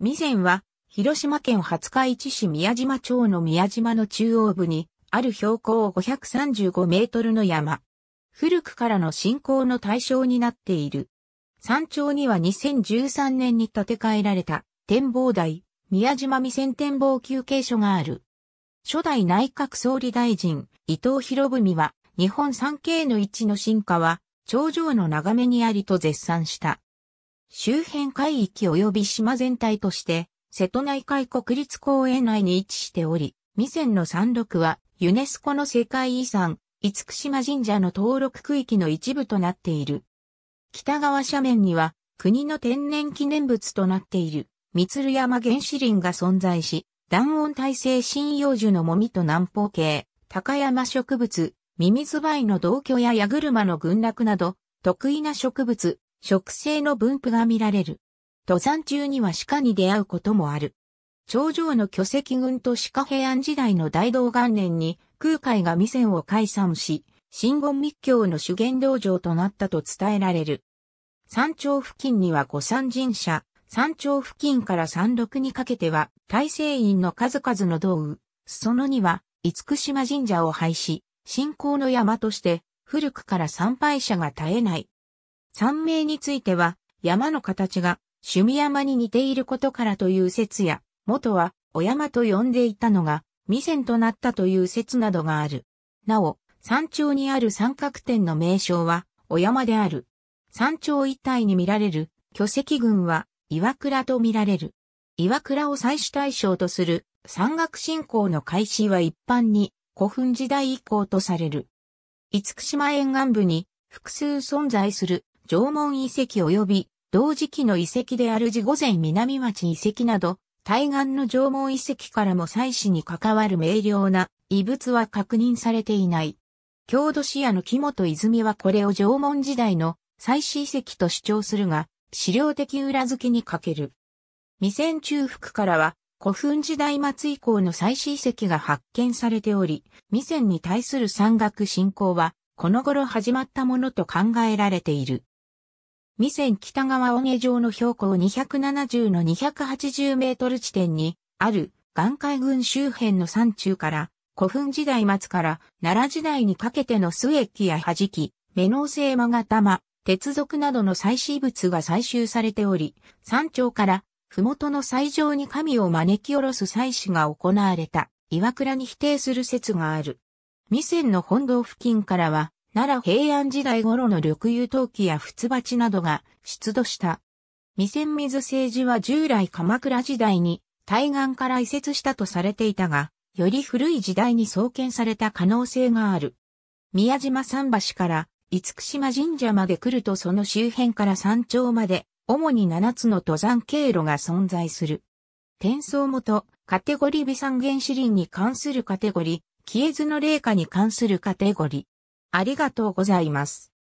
未前は、広島県廿日市市宮島町の宮島の中央部に、ある標高535メートルの山。古くからの信仰の対象になっている。山頂には2013年に建て替えられた展望台、宮島未線展望休憩所がある。初代内閣総理大臣、伊藤博文は、日本三景の一の進化は、頂上の眺めにありと絶賛した。周辺海域及び島全体として、瀬戸内海国立公園内に位置しており、未線の山麓は、ユネスコの世界遺産、厳島神社の登録区域の一部となっている。北側斜面には、国の天然記念物となっている、三鶴山原始林が存在し、断温耐性針葉樹のもみと南方系、高山植物、ミミズバイの同居やヤグルマの群落など、得意な植物、植生の分布が見られる。登山中には鹿に出会うこともある。頂上の巨石群と鹿平安時代の大道元年に空海が未然を解散し、新言密教の修験道場となったと伝えられる。山頂付近には五山神社、山頂付近から山麓にかけては大聖院の数々の道具、そのには厳島神社を廃止、信仰の山として古くから参拝者が絶えない山名については、山の形が趣味山に似ていることからという説や、元はお山と呼んでいたのが、未然となったという説などがある。なお、山頂にある三角点の名称は、お山である。山頂一帯に見られる巨石群は、岩倉と見られる。岩倉を採取対象とする山岳信仰の開始は一般に古墳時代以降とされる。厳島沿岸部に複数存在する縄文遺跡及び同時期の遺跡である地御前南町遺跡など、対岸の縄文遺跡からも祭祀に関わる明瞭な遺物は確認されていない。郷土視屋の木本泉はこれを縄文時代の祭祀遺跡と主張するが、資料的裏付けに欠ける。未戦中腹からは、古墳時代末以降の祭祀遺跡が発見されており、未戦に対する山岳信仰は、この頃始まったものと考えられている。未仙北側尾根城の標高270の280メートル地点にある岩海群周辺の山中から古墳時代末から奈良時代にかけての末液や弾き、目能性マガ玉、鉄属などの採取物が採集されており、山頂から麓の最上に神を招き下ろす祭祀が行われた岩倉に否定する説がある。未仙の本堂付近からは奈良平安時代頃の緑油陶器や仏鉢などが出土した。未仙水政治は従来鎌倉時代に対岸から移設したとされていたが、より古い時代に創建された可能性がある。宮島桟橋から厳島神社まで来るとその周辺から山頂まで、主に7つの登山経路が存在する。転送元、カテゴリ微三原子林に関するカテゴリ、消えずの霊下に関するカテゴリ。ありがとうございます。